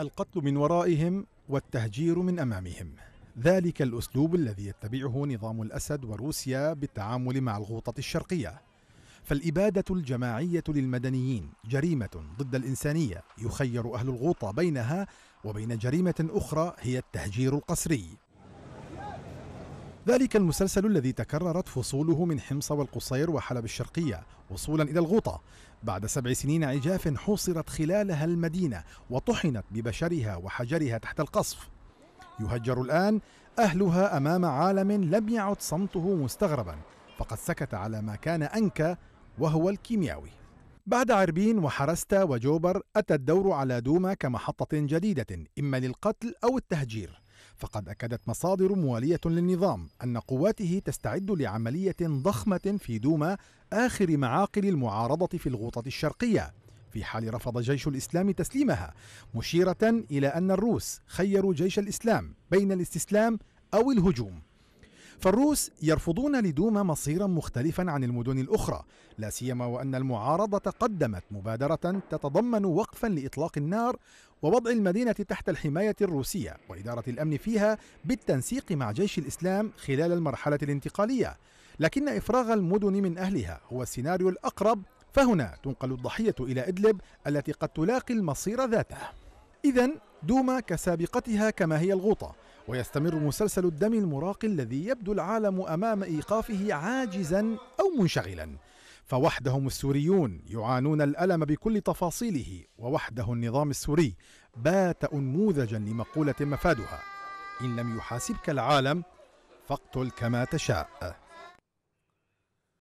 القتل من ورائهم والتهجير من امامهم ذلك الاسلوب الذي يتبعه نظام الاسد وروسيا بالتعامل مع الغوطه الشرقيه فالاباده الجماعيه للمدنيين جريمه ضد الانسانيه يخير اهل الغوطه بينها وبين جريمه اخرى هي التهجير القسري ذلك المسلسل الذي تكررت فصوله من حمص والقصير وحلب الشرقية وصولا إلى الغوطة بعد سبع سنين عجاف حوصرت خلالها المدينة وطحنت ببشرها وحجرها تحت القصف يهجر الآن أهلها أمام عالم لم يعد صمته مستغربا فقد سكت على ما كان أنكى وهو الكيمياوي بعد عربين وحرستا وجوبر أتى الدور على دوما كمحطة جديدة إما للقتل أو التهجير فقد أكدت مصادر موالية للنظام أن قواته تستعد لعملية ضخمة في دوما آخر معاقل المعارضة في الغوطة الشرقية في حال رفض جيش الإسلام تسليمها مشيرة إلى أن الروس خيروا جيش الإسلام بين الاستسلام أو الهجوم فالروس يرفضون لدوما مصيرا مختلفا عن المدن الأخرى لا سيما وأن المعارضة قدمت مبادرة تتضمن وقفا لإطلاق النار ووضع المدينة تحت الحماية الروسية وإدارة الأمن فيها بالتنسيق مع جيش الإسلام خلال المرحلة الانتقالية لكن إفراغ المدن من أهلها هو السيناريو الأقرب فهنا تنقل الضحية إلى إدلب التي قد تلاقي المصير ذاته إذا دوما كسابقتها كما هي الغوطة ويستمر مسلسل الدم المراق الذي يبدو العالم أمام إيقافه عاجزا أو منشغلا فوحدهم السوريون يعانون الألم بكل تفاصيله ووحده النظام السوري بات أنموذجا لمقولة مفادها إن لم يحاسبك العالم فاقتل كما تشاء